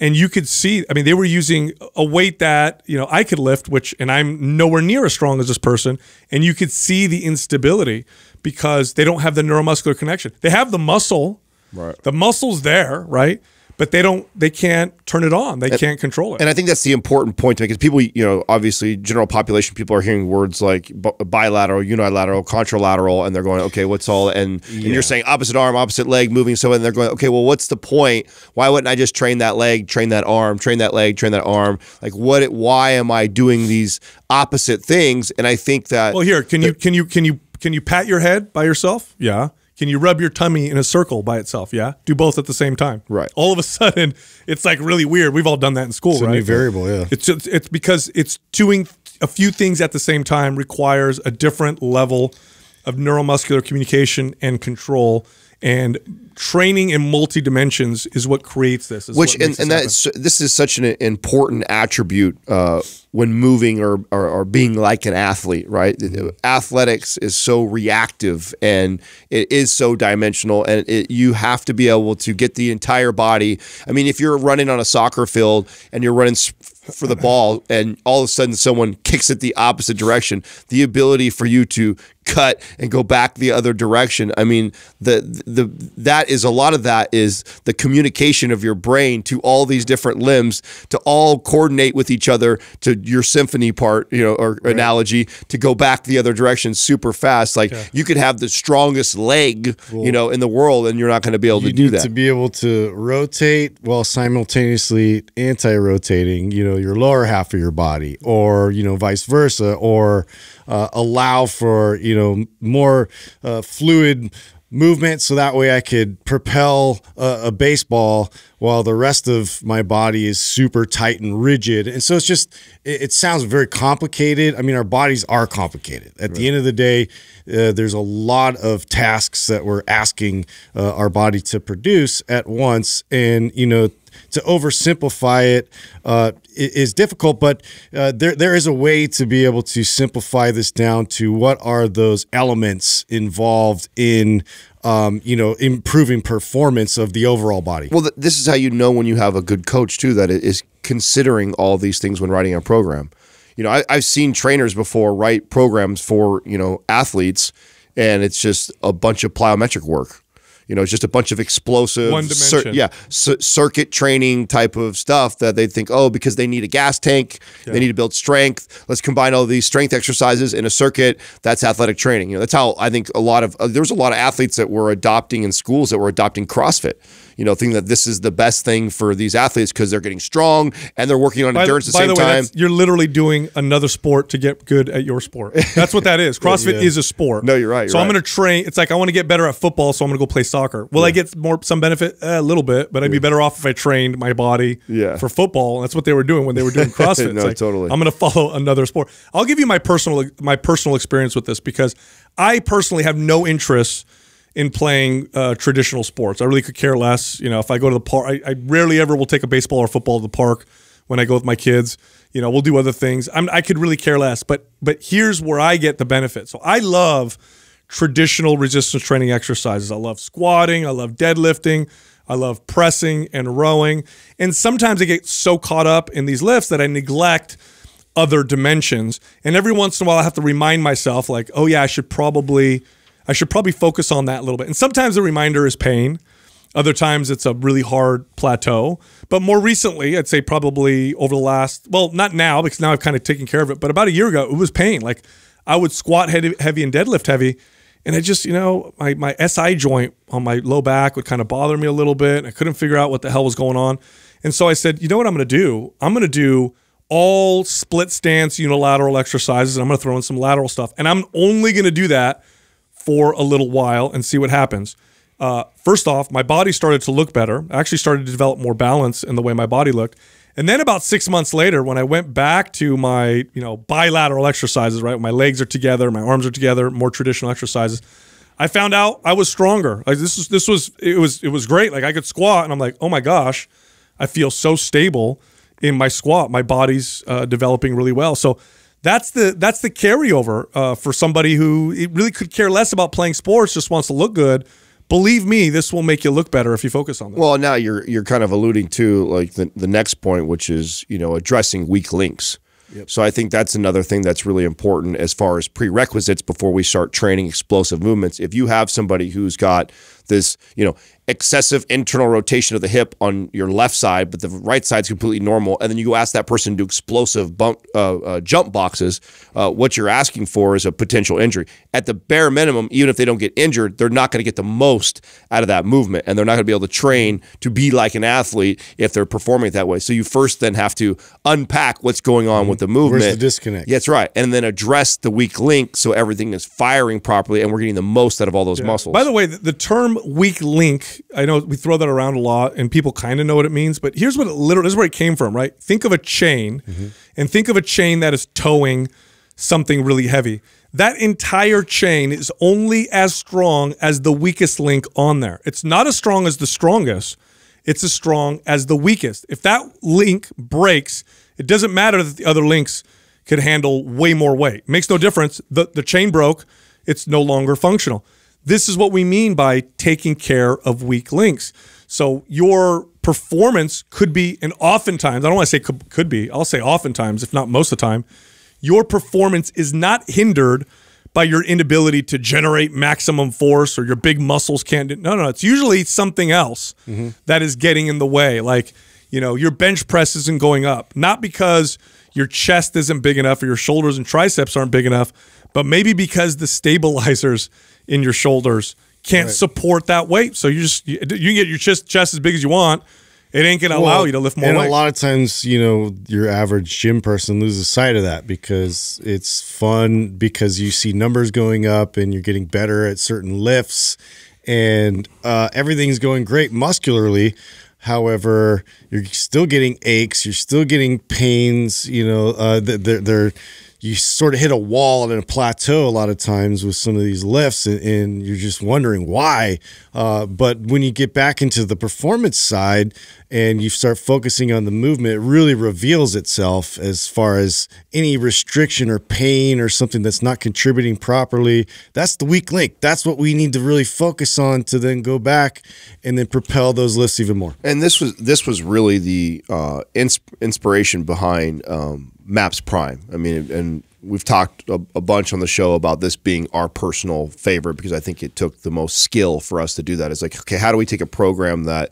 And you could see, I mean, they were using a weight that, you know, I could lift, which, and I'm nowhere near as strong as this person. And you could see the instability because they don't have the neuromuscular connection. They have the muscle, right. the muscle's there, right? but they don't they can't turn it on they and, can't control it and i think that's the important point to make because people you know obviously general population people are hearing words like bilateral unilateral contralateral and they're going okay what's all and, yeah. and you're saying opposite arm opposite leg moving so and they're going okay well what's the point why wouldn't i just train that leg train that arm train that leg train that arm like what why am i doing these opposite things and i think that well here can the, you can you can you can you pat your head by yourself yeah can you rub your tummy in a circle by itself? Yeah. Do both at the same time. Right. All of a sudden, it's like really weird. We've all done that in school, it's right? new variable, yeah. It's, just, it's because it's doing a few things at the same time requires a different level of neuromuscular communication and control and training in multi dimensions is what creates this. Which and, and that's this is such an important attribute uh, when moving or, or, or, being like an athlete, right? Athletics is so reactive and it is so dimensional, and it, you have to be able to get the entire body. I mean, if you're running on a soccer field and you're running for the ball, and all of a sudden someone kicks it the opposite direction, the ability for you to cut and go back the other direction. I mean, the the that is a lot of that is the communication of your brain to all these different limbs to all coordinate with each other to your symphony part, you know, or right. analogy to go back the other direction super fast. Like yeah. you could have the strongest leg, you know, in the world, and you're not going to be able to do that. To be able to rotate while simultaneously anti-rotating, you know, your lower half of your body, or you know, vice versa, or uh, allow for you know more uh, fluid movement so that way I could propel a, a, baseball while the rest of my body is super tight and rigid. And so it's just, it, it sounds very complicated. I mean, our bodies are complicated. At right. the end of the day, uh, there's a lot of tasks that we're asking uh, our body to produce at once. And, you know, to oversimplify it uh, is difficult, but uh, there there is a way to be able to simplify this down to what are those elements involved in. Um, you know, improving performance of the overall body. Well, th this is how you know when you have a good coach too that is considering all these things when writing a program. You know, I, I've seen trainers before write programs for you know athletes, and it's just a bunch of plyometric work you know, just a bunch of explosive, One dimension. yeah, circuit training type of stuff that they think, oh, because they need a gas tank, yeah. they need to build strength. Let's combine all these strength exercises in a circuit. That's athletic training. You know, that's how I think a lot of uh, there was a lot of athletes that were adopting in schools that were adopting CrossFit you know, thinking that this is the best thing for these athletes because they're getting strong and they're working on by, endurance at the same the way, time. You're literally doing another sport to get good at your sport. That's what that is. (laughs) CrossFit yeah. is a sport. No, you're right. You're so right. I'm going to train. It's like I want to get better at football, so I'm going to go play soccer. Will yeah. I get more some benefit? Eh, a little bit, but I'd be better off if I trained my body yeah. for football. That's what they were doing when they were doing (laughs) CrossFit. no, like, totally. I'm going to follow another sport. I'll give you my personal my personal experience with this because I personally have no interest in playing uh, traditional sports. I really could care less. You know, if I go to the park, I, I, rarely ever will take a baseball or football to the park when I go with my kids. You know, we'll do other things. I'm, I could really care less. But but here's where I get the benefit. So I love traditional resistance training exercises. I love squatting. I love deadlifting. I love pressing and rowing. And sometimes I get so caught up in these lifts that I neglect other dimensions. And every once in a while, I have to remind myself, like, oh, yeah, I should probably I should probably focus on that a little bit. And sometimes the reminder is pain. Other times it's a really hard plateau. But more recently, I'd say probably over the last, well, not now because now I've kind of taken care of it, but about a year ago, it was pain. Like I would squat heavy, heavy and deadlift heavy. And I just, you know, my, my SI joint on my low back would kind of bother me a little bit. I couldn't figure out what the hell was going on. And so I said, you know what I'm going to do? I'm going to do all split stance unilateral exercises and I'm going to throw in some lateral stuff. And I'm only going to do that for a little while and see what happens. Uh, first off, my body started to look better. I actually started to develop more balance in the way my body looked. And then about six months later, when I went back to my, you know, bilateral exercises, right? My legs are together, my arms are together, more traditional exercises. I found out I was stronger. Like this was, this was, it was, it was great. Like I could squat and I'm like, oh my gosh, I feel so stable in my squat. My body's uh, developing really well. So that's the that's the carryover uh, for somebody who really could care less about playing sports, just wants to look good. Believe me, this will make you look better if you focus on that. Well, now you're you're kind of alluding to like the, the next point, which is you know addressing weak links. Yep. So I think that's another thing that's really important as far as prerequisites before we start training explosive movements. If you have somebody who's got this, you know, excessive internal rotation of the hip on your left side, but the right side is completely normal. And then you ask that person to do explosive bump, uh, uh, jump boxes. Uh, what you're asking for is a potential injury at the bare minimum, even if they don't get injured, they're not going to get the most out of that movement. And they're not going to be able to train to be like an athlete if they're performing it that way. So you first then have to unpack what's going on with the movement. Where's the disconnect? Yeah, that's right. And then address the weak link so everything is firing properly and we're getting the most out of all those yeah. muscles. By the way, the term weak link, I know we throw that around a lot and people kind of know what it means, but here's what it literally, this is where it came from, right? Think of a chain mm -hmm. and think of a chain that is towing something really heavy that entire chain is only as strong as the weakest link on there. It's not as strong as the strongest, it's as strong as the weakest. If that link breaks, it doesn't matter that the other links could handle way more weight. It makes no difference. The, the chain broke, it's no longer functional. This is what we mean by taking care of weak links. So your performance could be, and oftentimes, I don't want to say could, could be, I'll say oftentimes, if not most of the time, your performance is not hindered by your inability to generate maximum force or your big muscles can't. No, no, it's usually something else mm -hmm. that is getting in the way. Like, you know, your bench press isn't going up, not because your chest isn't big enough or your shoulders and triceps aren't big enough, but maybe because the stabilizers in your shoulders can't right. support that weight. So you just you, you, can get your chest chest as big as you want, it ain't gonna well, allow you to lift more. And weight. a lot of times, you know, your average gym person loses sight of that because it's fun because you see numbers going up and you're getting better at certain lifts, and uh, everything's going great muscularly. However, you're still getting aches, you're still getting pains. You know, uh, they're, they're you sort of hit a wall and a plateau a lot of times with some of these lifts and, and you're just wondering why uh, but when you get back into the performance side and you start focusing on the movement it really reveals itself as far as any restriction or pain or something that's not contributing properly that's the weak link that's what we need to really focus on to then go back and then propel those lifts even more and this was this was really the uh, insp inspiration behind um, Maps Prime. I mean, and we've talked a, a, bunch on the show about this being our personal favorite because I think it took the most skill for us to do that. It's like, okay, how do we take a program that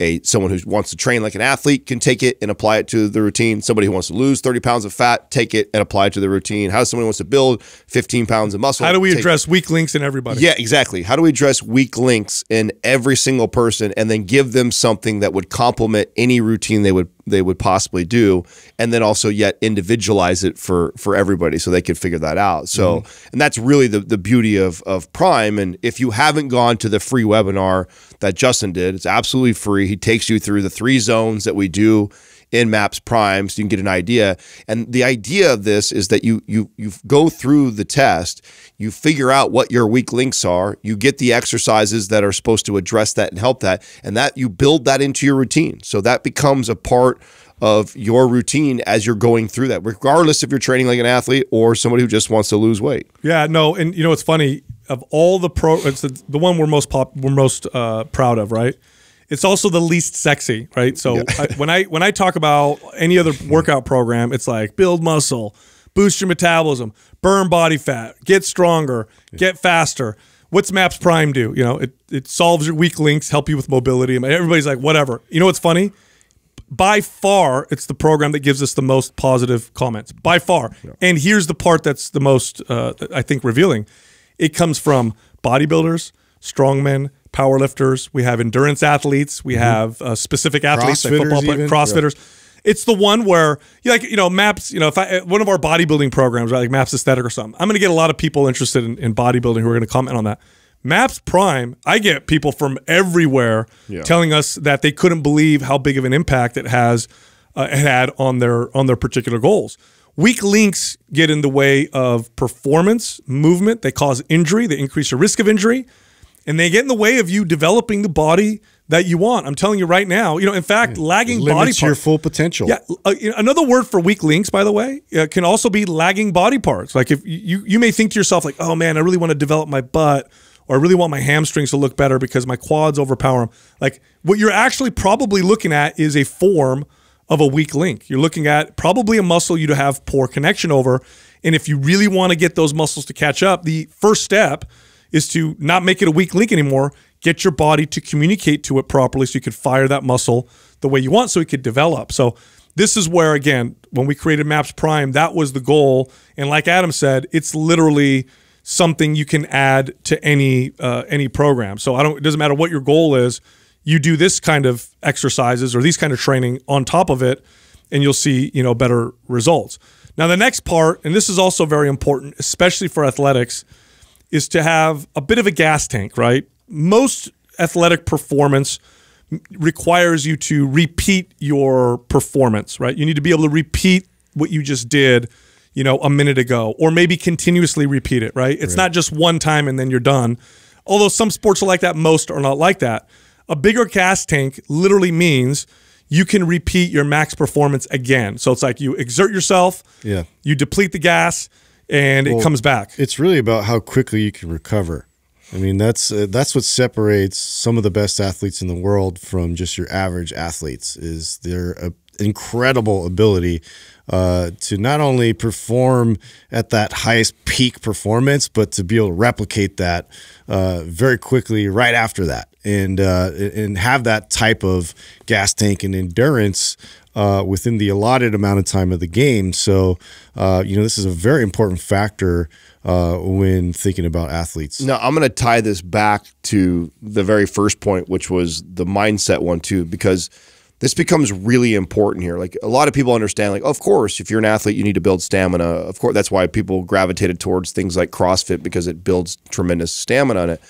a someone who wants to train like an athlete can take it and apply it to the routine? Somebody who wants to lose 30 pounds of fat, take it and apply it to the routine. How does someone who wants to build 15 pounds of muscle? How do we address it? weak links in everybody? Yeah, exactly. How do we address weak links in every single person and then give them something that would complement any routine they would they would possibly do and then also yet individualize it for for everybody so they could figure that out so mm -hmm. and that's really the the beauty of of prime and if you haven't gone to the free webinar that justin did it's absolutely free he takes you through the three zones that we do in maps prime so you can get an idea and the idea of this is that you you you go through the test you figure out what your weak links are, you get the exercises that are supposed to address that and help that, and that you build that into your routine. So that becomes a part of your routine as you're going through that, regardless if you're training like an athlete or somebody who just wants to lose weight. Yeah, no, and you know it's funny of all the pro, it's the, the one we're most pop, we're most uh, proud of, right? It's also the least sexy, right? So yeah. I, when I when I talk about any other workout program, it's like build muscle, boost your metabolism, burn body fat, get stronger, get faster. What's Maps Prime do? You know, it, it solves your weak links, help you with mobility. Everybody's like, whatever. You know what's funny? By far, it's the program that gives us the most positive comments. By far. Yeah. And here's the part that's the most, uh, I think, revealing. It comes from bodybuilders, strongmen, powerlifters. We have endurance athletes. We mm -hmm. have uh, specific athletes, like football crossfitters. Yeah it's the one where you like, you know, maps, you know, if I one of our bodybuilding programs, right, like Maps Aesthetic or something, I'm gonna get a lot of people interested in, in bodybuilding who are gonna comment on that. Maps Prime, I get people from everywhere yeah. telling us that they couldn't believe how big of an impact it has uh, it had on their on their particular goals. Weak links get in the way of performance, movement. They cause injury. They increase your risk of injury, and they get in the way of you developing the body that you want. I'm telling you right now. You know, in fact, yeah, lagging limits body your full potential. Yeah. Uh, you know, another word for weak links, by the way, uh, can also be lagging body parts. Like if you you may think to yourself like, oh man, I really want to develop my butt, or I really want my hamstrings to look better because my quads overpower them. Like what you're actually probably looking at is a form of a weak link. You're looking at probably a muscle you to have poor connection over. And if you really want to get those muscles to catch up, the first step is to not make it a weak link anymore get your body to communicate to it properly so you could fire that muscle the way you want so it could develop. So this is where again, when we created Maps Prime, that was the goal. And like Adam said, it's literally something you can add to any uh, any program. So I don't it doesn't matter what your goal is, you do this kind of exercises or these kind of training on top of it and you'll see, you know, better results. Now the next part, and this is also very important, especially for athletics, is to have a bit of a gas tank, right? most athletic performance requires you to repeat your performance, right? You need to be able to repeat what you just did, you know, a minute ago, or maybe continuously repeat it, right? It's right. not just one time and then you're done. Although some sports are like that, most are not like that. A bigger gas tank literally means you can repeat your max performance again. So it's like you exert yourself, yeah, you deplete the gas, and well, it comes back. It's really about how quickly you can recover. I mean, that's uh, that's what separates some of the best athletes in the world from just your average athletes is their uh, incredible ability uh, to not only perform at that highest peak performance, but to be able to replicate that uh, very quickly right after that, and uh, and have that type of gas tank and endurance uh, within the allotted amount of time of the game. So, uh, you know, this is a very important factor uh, when thinking about athletes. now I'm going to tie this back to the very first point, which was the mindset one too, because this becomes really important here. Like a lot of people understand, like, of course, if you're an athlete, you need to build stamina. Of course, that's why people gravitated towards things like CrossFit because it builds tremendous stamina on it.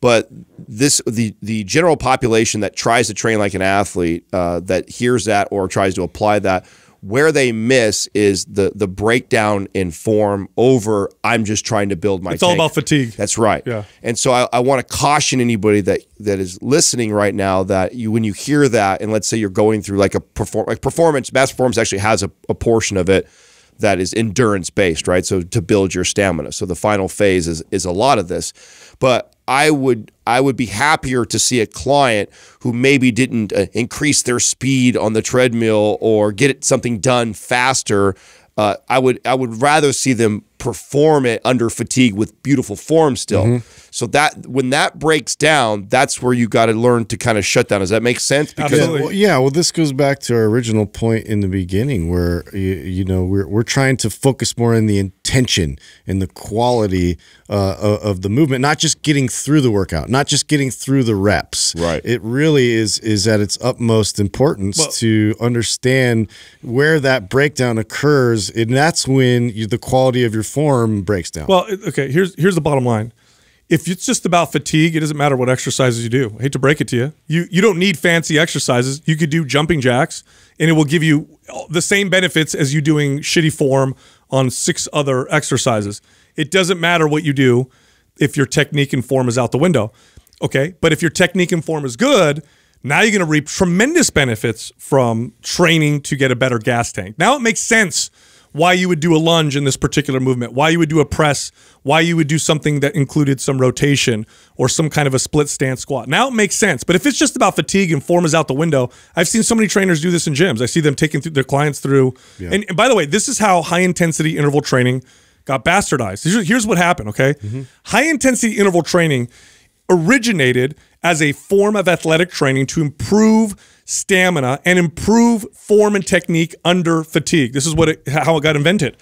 But this, the the general population that tries to train like an athlete, uh, that hears that or tries to apply that, where they miss is the the breakdown in form over I'm just trying to build my. It's tank. all about fatigue. That's right. Yeah. And so I, I want to caution anybody that that is listening right now that you when you hear that and let's say you're going through like a perform like performance mass performance actually has a, a portion of it that is endurance based, right? So to build your stamina. So the final phase is is a lot of this, but I would I would be happier to see a client who maybe didn't uh, increase their speed on the treadmill or get something done faster. Uh, I would I would rather see them perform it under fatigue with beautiful form still. Mm-hmm. So that when that breaks down, that's where you got to learn to kind of shut down. Does that make sense? Because Absolutely. Well, yeah, well, this goes back to our original point in the beginning where you, you know we're we're trying to focus more on the intention and the quality uh, of the movement, not just getting through the workout, not just getting through the reps. Right. It really is is at its utmost importance well, to understand where that breakdown occurs, and that's when you, the quality of your form breaks down. Well, okay, here's here's the bottom line. If it's just about fatigue, it doesn't matter what exercises you do. I hate to break it to you. You you don't need fancy exercises. You could do jumping jacks and it will give you the same benefits as you doing shitty form on six other exercises. It doesn't matter what you do if your technique and form is out the window. Okay? But if your technique and form is good, now you're going to reap tremendous benefits from training to get a better gas tank. Now it makes sense why you would do a lunge in this particular movement, why you would do a press, why you would do something that included some rotation or some kind of a split stance squat. Now it makes sense, but if it's just about fatigue and form is out the window, I've seen so many trainers do this in gyms. I see them taking their clients through. Yeah. And, and, by the way, this is how high intensity interval training got bastardized. Here's, here's what happened, okay? Mm -hmm. High intensity interval training originated as a form of athletic training to improve stamina, and improve form and technique under fatigue. This is what it, how it got invented.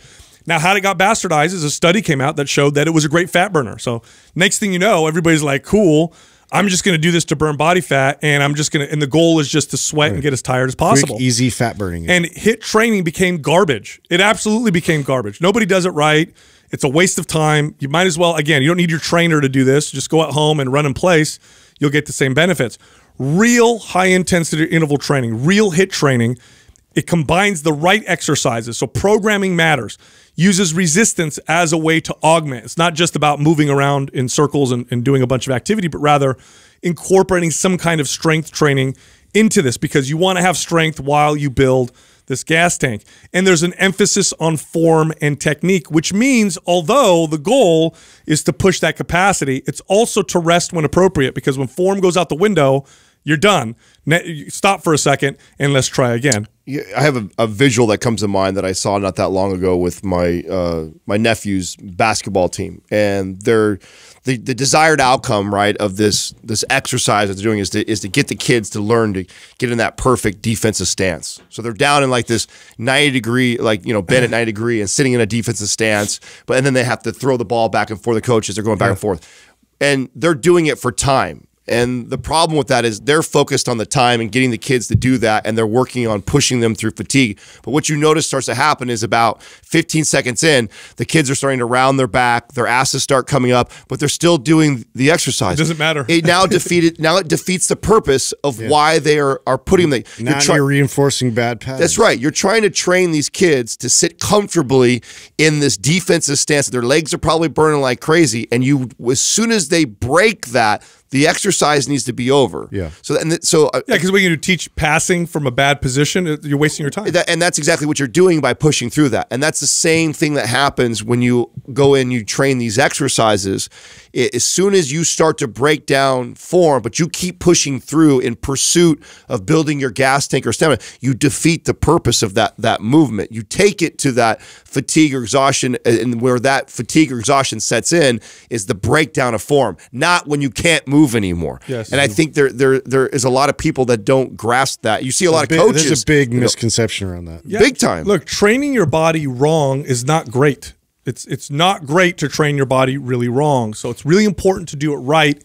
Now, how it got bastardized is a study came out that showed that it was a great fat burner. So next thing you know, everybody's like, cool. I'm just going to do this to burn body fat, and I'm just going to, and the goal is just to sweat right. and get as tired as possible. Quick, easy fat burning. And hit training became garbage. It absolutely became garbage. Nobody does it right. It's a waste of time. You might as well, again, you don't need your trainer to do this. Just go at home and run in place. You'll get the same benefits real high intensity interval training, real hit training. It combines the right exercises. So programming matters, uses resistance as a way to augment. It's not just about moving around in circles and, and doing a bunch of activity, but rather incorporating some kind of strength training into this because you want to have strength while you build this gas tank. And there's an emphasis on form and technique, which means although the goal is to push that capacity, it's also to rest when appropriate because when form goes out the window, you're done. Stop for a second and let's try again. I have a, a, visual that comes to mind that I saw not that long ago with my uh, my nephew's basketball team, and their the, the desired outcome right of this this exercise that they're doing is to is to get the kids to learn to get in that perfect defensive stance. So they're down in like this ninety degree like you know bent at ninety degree and sitting in a defensive stance, but and then they have to throw the ball back and forth. The coaches are going back yeah. and forth, and they're doing it for time and the problem with that is they're focused on the time and getting the kids to do that, and they're working on pushing them through fatigue. But what you notice starts to happen is about 15 seconds in, the kids are starting to round their back, their asses start coming up, but they're still doing the exercise. It doesn't matter. It now defeated. Now it defeats the purpose of yeah. why they are are putting the. Now you're, you're reinforcing bad patterns. That's right. You're trying to train these kids to sit comfortably in this defensive stance. Their legs are probably burning like crazy, and you as soon as they break that the exercise needs to be over. Yeah. So and th- so uh, yeah, because when you teach passing from a bad position, uh, you're wasting your time. That, and that's exactly what you're doing by pushing through that. And that's the same thing that happens when you go in, you train these exercises. It, as soon as you start to break down form, but you keep pushing through in pursuit of building your gas tank or stamina, you defeat the purpose of that that movement. You take it to that fatigue or exhaustion, uh, and where that fatigue or exhaustion sets in is the breakdown of form, not when you can't move move anymore. Yes, and I mm-hmm. think there there there is a lot of people that don't grasp that. You see a lot of coaches. There's a big misconception around that. Yeah, big time. Look, training your body wrong is not great. It's it's not great to train your body really wrong. So it's really important to do it right,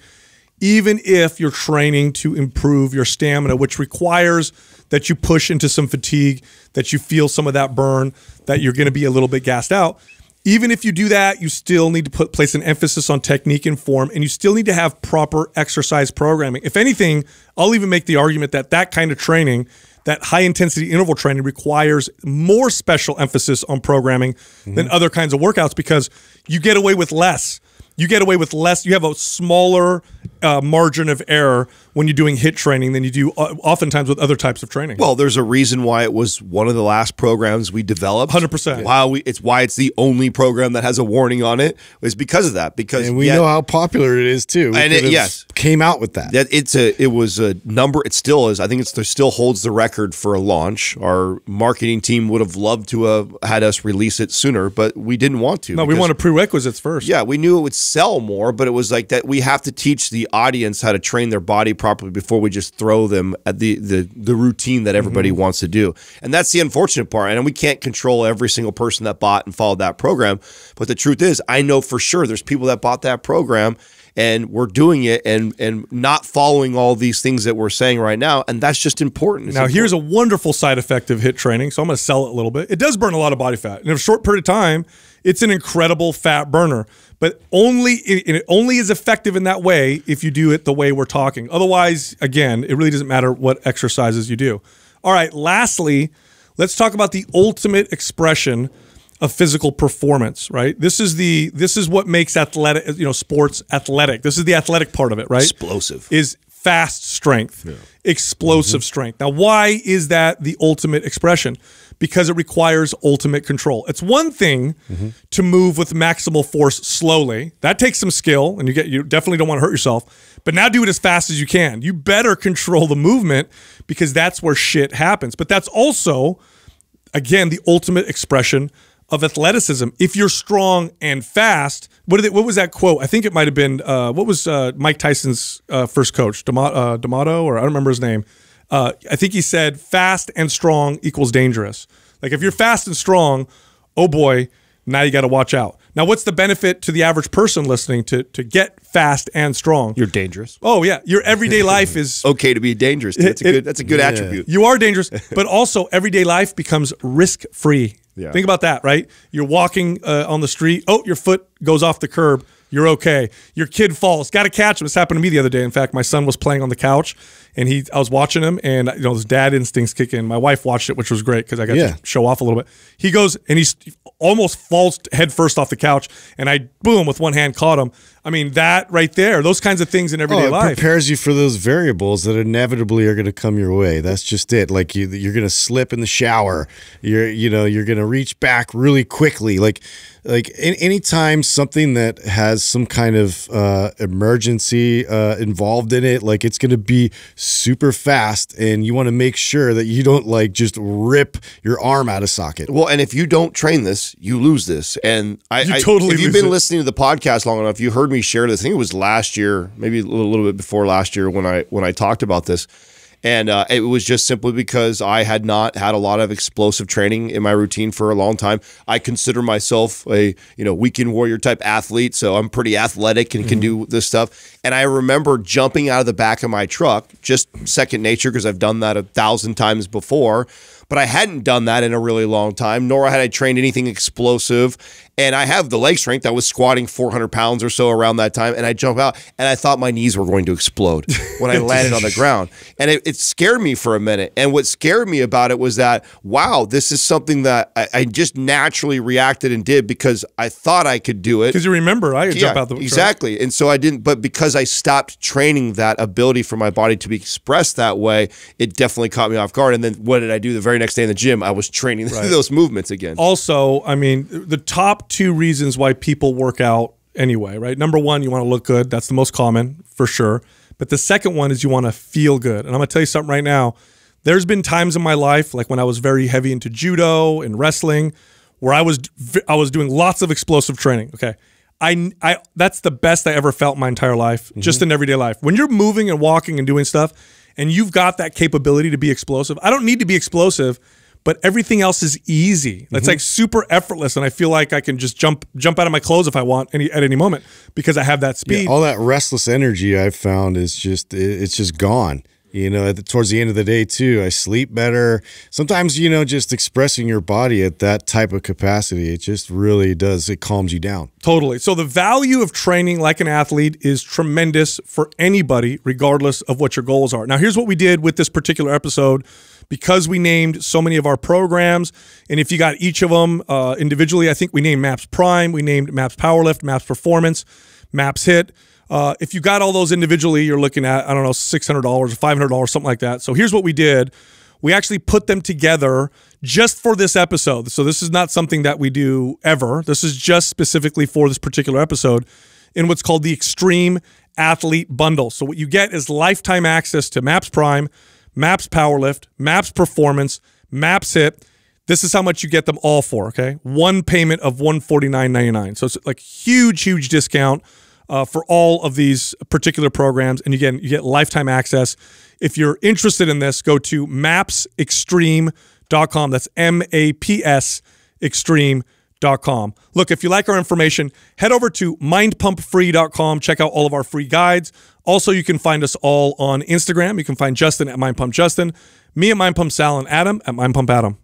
even if you're training to improve your stamina, which requires that you push into some fatigue, that you feel some of that burn, that you're going to be a little bit gassed out. Even if you do that, you still need to put place an emphasis on technique and form, and you still need to have proper exercise programming. If anything, I'll even make the argument that that kind of training, that high intensity interval training, requires more special emphasis on programming mm -hmm. than other kinds of workouts because you get away with less. You get away with less. You have a smaller uh, margin of error when you're doing hit training than you do uh, oftentimes with other types of training. Well, there's a reason why it was one of the last programs we developed. 100%. Why we, it's why it's the only program that has a warning on it is because of that. Because and we yet, know how popular it is too. and it, yes, came out with that. that. It's a it was a number. It still is. I think it's there still holds the record for a launch. Our marketing team would have loved to have had us release it sooner, but we didn't want to. No, because, we wanted prerequisites first. Yeah, we knew it would sell more, but it was like that. We have to teach the audience how to train their body properly before we just throw them at the the, the routine that everybody mm -hmm. wants to do. And that's the unfortunate part. And we can't control every single person that bought and followed that program. But the truth is, I know for sure there's people that bought that program and we're doing it and and not following all these things that we're saying right now and that's just important it's now important. here's a wonderful side effect of hit training so i'm going to sell it a little bit it does burn a lot of body fat in a short period of time it's an incredible fat burner, but only it only is effective in that way if you do it the way we're talking. Otherwise, again, it really doesn't matter what exercises you do. All right, lastly, let's talk about the ultimate expression of physical performance, right? This is the this is what makes athletic, you know, sports athletic. This is the athletic part of it, right? Explosive. Is fast strength, yeah. explosive mm -hmm. strength. Now, why is that the ultimate expression? because it requires ultimate control. It's one thing mm-hmm. to move with maximal force slowly. That takes some skill and you get you definitely don't want to hurt yourself. But now do it as fast as you can. You better control the movement because that's where shit happens. But that's also again the ultimate expression of athleticism. If you're strong and fast, what what was that quote? I think it might have been uh, what was uh, Mike Tyson's uh, first coach, D'Amato, uh, D'Amato, or I don't remember his name uh, I think he said fast and strong equals dangerous. Like if you're fast and strong, oh boy, now you got to watch out. Now, what's the benefit to the average person listening to to get fast and strong? You're dangerous. Oh yeah, your everyday (laughs) life is okay to be dangerous. That's a it, good. That's a good yeah. attribute. You are dangerous, (laughs) but also everyday life becomes risk free. Yeah. Think about that, right? You're walking uh, on the street. Oh, your foot goes off the curb. You're okay. Your kid falls. Got to catch him. This happened to me the other day. In fact, my son was playing on the couch and he I was watching him and you know his dad instincts kick in. My wife watched it, which was great because I got yeah. to show off a little bit. He goes and he almost falls head first off the couch, and I boom with one hand caught him. I mean that right there, those kinds of things in everyday oh, it life prepares you for those variables that inevitably are going to come your way. That's just it. Like you, you're going to slip in the shower. You're you know you're going to reach back really quickly. Like like anytime something that has some kind of uh, emergency uh, involved in it, like it's going to be super fast and you want to make sure that you don't like just rip your arm out of socket. Well, and if you don't train this, you lose this. And I, you totally if you've been it. listening to the podcast long enough, you heard me share this. I think it was last year, maybe a little, little bit before last year when I when I talked about this and uh, it was just simply because I had not had a lot of explosive training in my routine for a long time. I consider myself a you know weekend warrior type athlete, so I'm pretty athletic and mm -hmm. can mm-hmm. do this stuff. And I remember jumping out of the back of my truck, just second nature because I've done that a thousand times before but I hadn't done that in a really long time, nor had I trained anything explosive. And I have the leg strength. I was squatting 400 pounds or so around that time. And I jump out and I thought my knees were going to explode when I (laughs) landed on the ground. And it, it, scared me for a minute. And what scared me about it was that, wow, this is something that I, I just naturally reacted and did because I thought I could do it. Because you remember, I yeah, jump out the Exactly. Truck. And so I didn't, but because I stopped training that ability for my body to be expressed that way, it definitely caught me off guard. And then what did I do the very next day in the gym? I was training (laughs) right. those movements again. Also, I mean, the top two reasons why people work out anyway, right? Number one, you want to look good. That's the most common for sure. But the second one is you want to feel good. And I'm going to tell you something right now. There's been times in my life, like when I was very heavy into judo and wrestling, where I was I was doing lots of explosive training. Okay. I, I that's the best I ever felt my entire life, mm -hmm. just in everyday life. When you're moving and walking and doing stuff and you've got that capability to be explosive, I don't need to be explosive but everything else is easy. It's mm -hmm. like super effortless, and I feel like I can just jump jump out of my clothes if I want any at any moment because I have that speed. Yeah, all that restless energy I've found is just it's just gone you know the, towards the end of the day too i sleep better sometimes you know just expressing your body at that type of capacity it just really does it calms you down totally so the value of training like an athlete is tremendous for anybody regardless of what your goals are now here's what we did with this particular episode because we named so many of our programs and if you got each of them uh, individually i think we named maps prime we named maps powerlift maps performance maps hit uh, if you got all those individually, you're looking at, I don't know, $600 or $500, something like that. So here's what we did. We actually put them together just for this episode. So this is not something that we do ever. This is just specifically for this particular episode in what's called the Extreme Athlete Bundle. So what you get is lifetime access to MAPS Prime, MAPS Powerlift, MAPS Performance, MAPS Hit. This is how much you get them all for, okay? One payment of $149.99. So it's like huge, huge discount – uh, for all of these particular programs. And again, you get lifetime access. If you're interested in this, go to mapsextreme.com. That's M A P S extreme.com. Look, if you like our information, head over to mindpumpfree.com. Check out all of our free guides. Also, you can find us all on Instagram. You can find Justin at mindpumpjustin, me at mindpumpsal, and Adam at mindpumpadam.